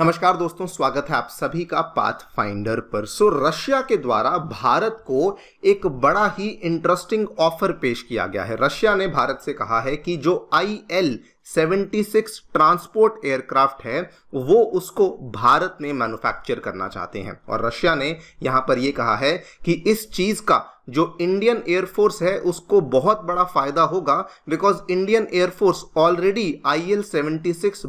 नमस्कार दोस्तों स्वागत है आप सभी का पाथ फाइंडर पर सो रशिया के द्वारा भारत को एक बड़ा ही इंटरेस्टिंग ऑफर पेश किया गया है रशिया ने भारत से कहा है कि जो आई एल 76 ट्रांसपोर्ट एयरक्राफ्ट है वो उसको भारत में मैन्युफैक्चर करना चाहते हैं और रशिया ने यहाँ पर यह कहा है कि इस चीज़ का जो इंडियन एयरफोर्स है उसको बहुत बड़ा फायदा होगा because Indian air force already I L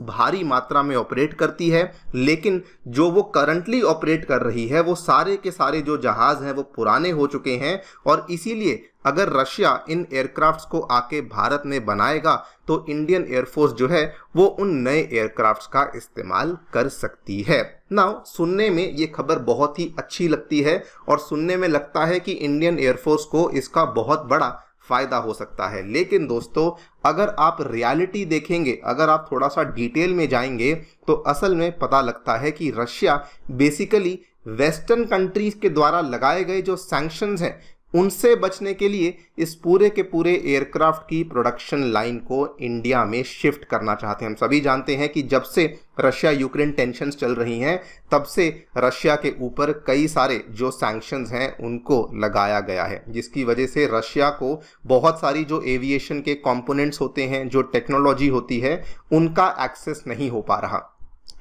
भारी मात्रा में ऑपरेट करती है लेकिन जो वो करंटली ऑपरेट कर रही है वो सारे के सारे जो जहाज हैं वो पुराने हो चुके हैं और इसीलिए अगर रशिया इन एयरक्राफ्ट्स को आके भारत में बनाएगा तो इंडियन एयरफोर्स जो है वो उन नए एयरक्राफ्ट्स का इस्तेमाल कर सकती है नाउ सुनने में ये खबर बहुत ही अच्छी लगती है और सुनने में लगता है कि इंडियन एयरफोर्स को इसका बहुत बड़ा फायदा हो सकता है लेकिन दोस्तों अगर आप रियलिटी देखेंगे अगर आप थोड़ा सा डिटेल में जाएंगे तो असल में पता लगता है कि रशिया बेसिकली वेस्टर्न कंट्रीज के द्वारा लगाए गए जो सैंक्शंस हैं उनसे बचने के लिए इस पूरे के पूरे एयरक्राफ्ट की प्रोडक्शन लाइन को इंडिया में शिफ्ट करना चाहते हैं हम सभी जानते हैं कि जब से रशिया यूक्रेन टेंशन चल रही हैं तब से रशिया के ऊपर कई सारे जो सैंक्शन हैं उनको लगाया गया है जिसकी वजह से रशिया को बहुत सारी जो एविएशन के कॉम्पोनेंट्स होते हैं जो टेक्नोलॉजी होती है उनका एक्सेस नहीं हो पा रहा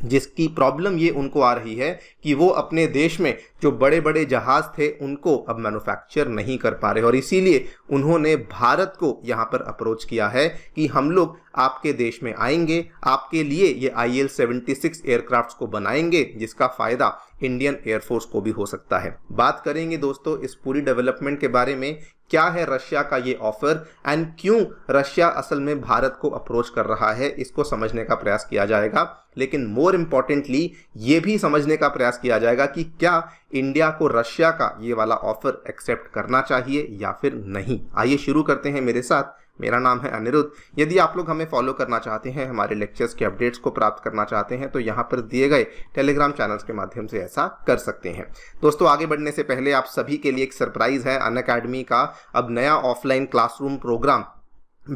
जिसकी प्रॉब्लम ये उनको आ रही है कि वो अपने देश में जो बड़े बड़े जहाज़ थे उनको अब मैन्युफैक्चर नहीं कर पा रहे और इसीलिए उन्होंने भारत को यहाँ पर अप्रोच किया है कि हम लोग आपके देश में आएंगे आपके लिए ये I L seventy six aircraft को बनाएंगे जिसका फ़ायदा इंडियन एयरफोर्स को भी हो सकता है बात करेंगे दोस्तों इस पूरी डेवलपमेंट के बारे में क्या है रशिया का ये ऑफर एंड क्यों रशिया असल में भारत को अप्रोच कर रहा है इसको समझने का प्रयास किया जाएगा लेकिन मोर इम्पॉर्टेंटली ये भी समझने का प्रयास किया जाएगा कि क्या इंडिया को रशिया का ये वाला ऑफर एक्सेप्ट करना चाहिए या फिर नहीं आइए शुरू करते हैं मेरे साथ मेरा नाम है अनिरुद्ध यदि आप लोग हमें फॉलो करना चाहते हैं हमारे लेक्चर्स के अपडेट्स को प्राप्त करना चाहते हैं तो यहाँ पर दिए गए टेलीग्राम चैनल्स के माध्यम से ऐसा कर सकते हैं दोस्तों आगे बढ़ने से पहले आप सभी के लिए एक सरप्राइज़ है अन अकेडमी का अब नया ऑफलाइन क्लासरूम प्रोग्राम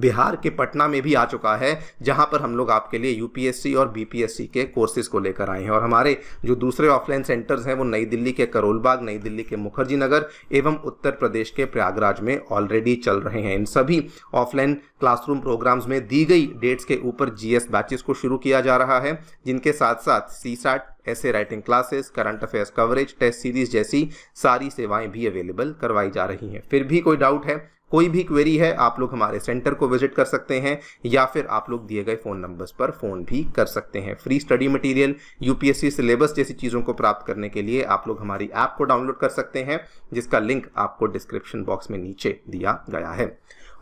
बिहार के पटना में भी आ चुका है जहां पर हम लोग आपके लिए यूपीएससी और बीपीएससी के कोर्सेज को लेकर आए हैं और हमारे जो दूसरे ऑफलाइन सेंटर्स हैं वो नई दिल्ली के करोलबाग नई दिल्ली के मुखर्जी नगर एवं उत्तर प्रदेश के प्रयागराज में ऑलरेडी चल रहे हैं इन सभी ऑफलाइन क्लासरूम प्रोग्राम्स में दी गई डेट्स के ऊपर जीएस बैचेस को शुरू किया जा रहा है जिनके साथ साथ सी ऐसे writing classes current affairs coverage test series जैसी सारी सेवाएं भी अवेलेबल करवाई जा रही हैं फिर भी कोई डाउट है कोई भी क्वेरी है आप लोग हमारे सेंटर को विजिट कर सकते हैं या फिर आप लोग दिए गए फ़ोन नंबर्स पर फ़ोन भी कर सकते हैं free study material UPSC syllabus जैसी चीज़ों को प्राप्त करने के लिए आप लोग हमारी ऐप को डाउनलोड कर सकते हैं जिसका लिंक आपको डिस्क्रिप्शन बॉक्स में नीचे दिया गया है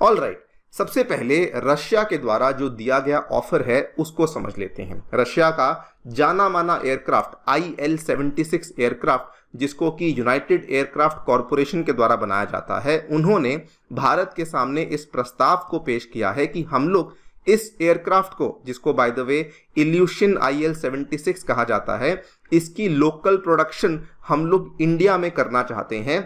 ऑल राइट right. सबसे पहले रशिया के द्वारा जो दिया गया ऑफर है उसको समझ लेते हैं रशिया का जाना माना aircraft I L six aircraft जिसको कि यूनाइटेड एयरक्राफ्ट कॉरपोरेशन के द्वारा बनाया जाता है उन्होंने भारत के सामने इस प्रस्ताव को पेश किया है कि हम लोग इस एयरक्राफ्ट को जिसको by the way Ilyushin I L seventy six कहा जाता है इसकी लोकल प्रोडक्शन हम लोग इंडिया में करना चाहते हैं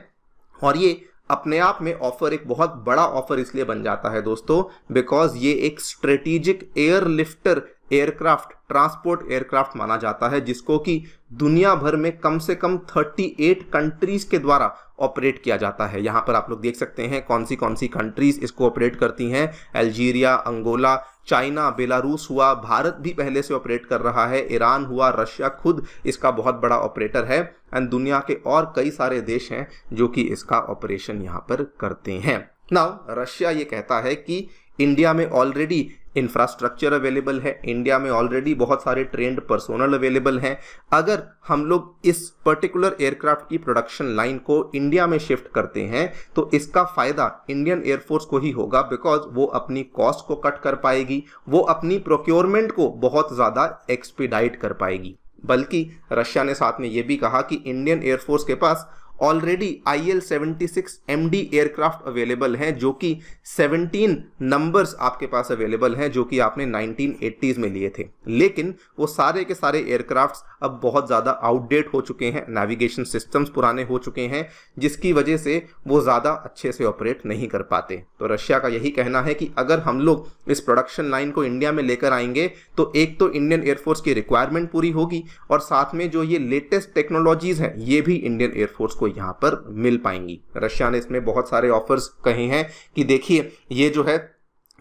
और ये अपने आप में ऑफर एक बहुत बड़ा ऑफर इसलिए बन जाता है दोस्तों बिकॉज ये एक strategic airlifter aircraft transport aircraft माना जाता है जिसको कि दुनिया भर में कम से कम 38 कंट्रीज के द्वारा ऑपरेट किया जाता है यहाँ पर आप लोग देख सकते हैं कौन सी कौन सी कंट्रीज इसको ऑपरेट करती हैं अल्जीरिया अंगोला चाइना बेलारूस हुआ भारत भी पहले से ऑपरेट कर रहा है ईरान हुआ रशिया खुद इसका बहुत बड़ा ऑपरेटर है एंड दुनिया के और कई सारे देश हैं जो कि इसका ऑपरेशन यहाँ पर करते हैं नाउ रशिया ये कहता है कि इंडिया में ऑलरेडी इंफ्रास्ट्रक्चर अवेलेबल है इंडिया में ऑलरेडी बहुत सारे ट्रेंड पर्सोनल अवेलेबल हैं अगर हम लोग इस पर्टिकुलर एयरक्राफ्ट की प्रोडक्शन लाइन को इंडिया में शिफ्ट करते हैं तो इसका फायदा इंडियन एयरफोर्स को ही होगा बिकॉज वो अपनी कॉस्ट को कट कर पाएगी वो अपनी प्रोक्योरमेंट को बहुत ज़्यादा एक्सपीडाइट कर पाएगी बल्कि रशिया ने साथ में ये भी कहा कि इंडियन एयरफोर्स के पास already I L seventy six M D aircraft available हैं जो कि 17 नंबर्स आपके पास अवेलेबल हैं जो कि आपने 1980s में लिए थे लेकिन वो सारे के सारे एयरक्राफ्ट्स अब बहुत ज़्यादा आउटडेट हो चुके हैं नेविगेशन सिस्टम्स पुराने हो चुके हैं जिसकी वजह से वो ज़्यादा अच्छे से ऑपरेट नहीं कर पाते तो रशिया का यही कहना है कि अगर हम लोग इस प्रोडक्शन लाइन को इंडिया में लेकर आएंगे तो एक तो इंडियन एयरफोर्स की रिक्वायरमेंट पूरी होगी और साथ में जो ये लेटेस्ट टेक्नोलॉजीज़ हैं ये भी इंडियन एयरफोर्स को आपको यहाँ पर मिल पाएंगी रशिया ने इसमें बहुत सारे ऑफर्स कहे हैं कि देखिए ये जो है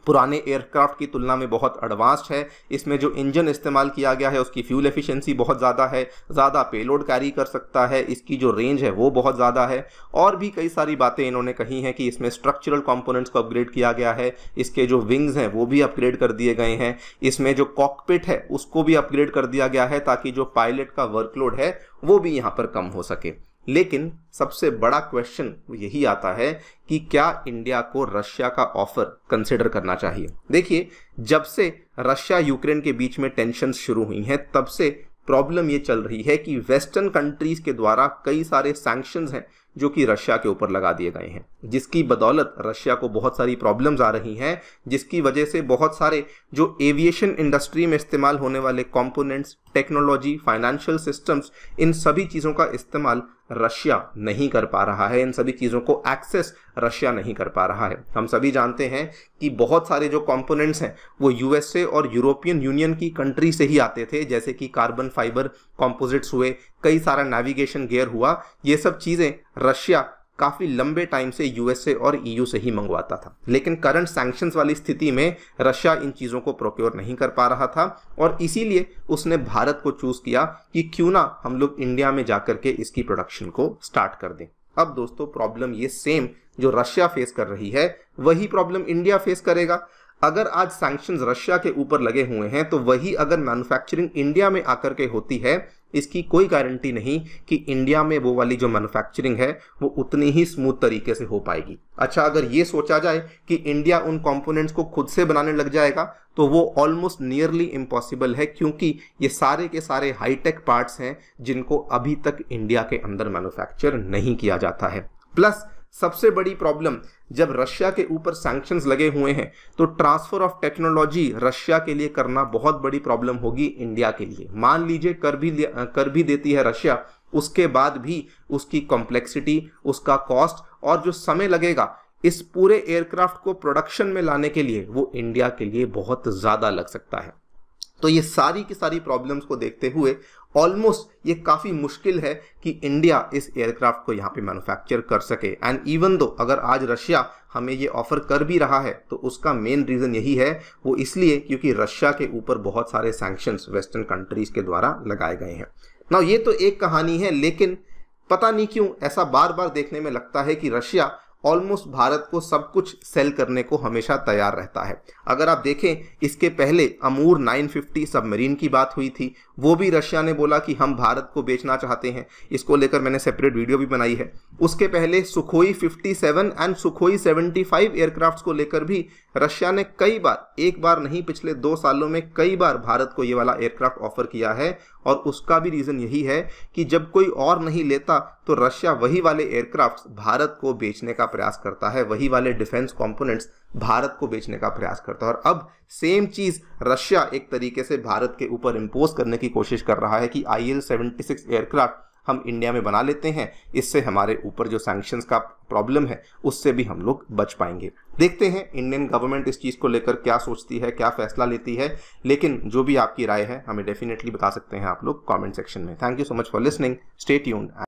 पुराने एयरक्राफ्ट की तुलना में बहुत एडवांस्ड है इसमें जो इंजन इस्तेमाल किया गया है उसकी फ्यूल एफिशिएंसी बहुत ज़्यादा है ज़्यादा पेलोड कैरी कर सकता है इसकी जो रेंज है वो बहुत ज़्यादा है और भी कई सारी बातें इन्होंने कही हैं कि इसमें स्ट्रक्चरल कंपोनेंट्स को अपग्रेड किया गया है इसके जो विंग्स हैं वो भी अपग्रेड कर दिए गए हैं इसमें जो कॉकपिट है उसको भी अपग्रेड कर दिया गया है ताकि जो पायलट का वर्कलोड है वो भी यहाँ पर कम हो सके लेकिन सबसे बड़ा क्वेश्चन यही आता है कि क्या इंडिया को रशिया का ऑफर कंसिडर करना चाहिए देखिए जब से रशिया यूक्रेन के बीच में टेंशन शुरू हुई हैं तब से प्रॉब्लम ये चल रही है कि वेस्टर्न कंट्रीज के द्वारा कई सारे सैंक्शंस हैं जो कि रशिया के ऊपर लगा दिए गए हैं जिसकी बदौलत रशिया को बहुत सारी प्रॉब्लम्स आ रही हैं जिसकी वजह से बहुत सारे जो एविएशन इंडस्ट्री में इस्तेमाल होने वाले कंपोनेंट्स टेक्नोलॉजी फाइनेंशियल सिस्टम्स इन सभी चीज़ों का इस्तेमाल रशिया नहीं कर पा रहा है इन सभी चीज़ों को एक्सेस रशिया नहीं कर पा रहा है हम सभी जानते हैं कि बहुत सारे जो कंपोनेंट्स हैं वो यूएसए और यूरोपियन यूनियन की कंट्री से ही आते थे जैसे कि कार्बन फाइबर कॉम्पोजिट्स हुए कई सारा नेविगेशन गेयर हुआ ये सब चीज़ें रशिया काफ़ी लंबे टाइम से यूएसए और ईयू e से ही मंगवाता था लेकिन करंट सैंक्शन वाली स्थिति में रशिया इन चीज़ों को प्रोक्योर नहीं कर पा रहा था और इसीलिए उसने भारत को चूज़ किया कि क्यों ना हम लोग इंडिया में जाकर के इसकी प्रोडक्शन को स्टार्ट कर दें अब दोस्तों प्रॉब्लम ये सेम जो रशिया फेस कर रही है वही प्रॉब्लम इंडिया फेस करेगा अगर आज सैंक्शन रशिया के ऊपर लगे हुए हैं तो वही अगर मैन्युफैक्चरिंग इंडिया में आकर के होती है इसकी कोई गारंटी नहीं कि इंडिया में वो वाली जो मैन्युफैक्चरिंग है वो उतनी ही स्मूथ तरीके से हो पाएगी अच्छा अगर ये सोचा जाए कि इंडिया उन कंपोनेंट्स को खुद से बनाने लग जाएगा तो वो ऑलमोस्ट नियरली इम्पॉसिबल है क्योंकि ये सारे के सारे हाईटेक पार्ट्स हैं जिनको अभी तक इंडिया के अंदर मैन्युफैक्चर नहीं किया जाता है प्लस सबसे बड़ी प्रॉब्लम जब रशिया के ऊपर सैंक्शंस लगे हुए हैं तो ट्रांसफर ऑफ टेक्नोलॉजी रशिया के लिए करना बहुत बड़ी प्रॉब्लम होगी इंडिया के लिए मान लीजिए कर भी कर भी देती है रशिया उसके बाद भी उसकी कॉम्प्लेक्सिटी उसका कॉस्ट और जो समय लगेगा इस पूरे एयरक्राफ्ट को प्रोडक्शन में लाने के लिए वो इंडिया के लिए बहुत ज़्यादा लग सकता है तो ये सारी की सारी प्रॉब्लम्स को देखते हुए ऑलमोस्ट ये काफ़ी मुश्किल है कि इंडिया इस एयरक्राफ्ट को यहाँ पे मैन्युफैक्चर कर सके एंड इवन दो अगर आज रशिया हमें ये ऑफर कर भी रहा है तो उसका मेन रीज़न यही है वो इसलिए क्योंकि रशिया के ऊपर बहुत सारे सैंक्शंस वेस्टर्न कंट्रीज़ के द्वारा लगाए गए हैं ना ये तो एक कहानी है लेकिन पता नहीं क्यों ऐसा बार बार देखने में लगता है कि रशिया ऑलमोस्ट भारत को सब कुछ सेल करने को हमेशा तैयार रहता है अगर आप देखें इसके पहले अमूर 950 सबमरीन की बात हुई थी वो भी रशिया ने बोला कि हम भारत को बेचना चाहते हैं इसको लेकर मैंने सेपरेट वीडियो भी बनाई है उसके पहले सुखोई 57 एंड सुखोई 75 एयरक्राफ्ट्स को लेकर भी रशिया ने कई बार एक बार नहीं पिछले दो सालों में कई बार भारत को ये वाला एयरक्राफ्ट ऑफर किया है और उसका भी रीज़न यही है कि जब कोई और नहीं लेता तो रशिया वही वाले एयरक्राफ्ट भारत को बेचने का प्रयास करता है वही वाले डिफेंस कंपोनेंट्स भारत को बेचने का प्रयास करता है और अब सेम चीज़ रशिया एक तरीके से भारत के ऊपर इम्पोज करने की कोशिश कर रहा है कि आई एल एयरक्राफ्ट हम इंडिया में बना लेते हैं इससे हमारे ऊपर जो सैंक्शंस का प्रॉब्लम है उससे भी हम लोग बच पाएंगे देखते हैं इंडियन गवर्नमेंट इस चीज़ को लेकर क्या सोचती है क्या फैसला लेती है लेकिन जो भी आपकी राय है हमें डेफिनेटली बता सकते हैं आप लोग कॉमेंट सेक्शन में thank you so much for listening यून ट्यून्ड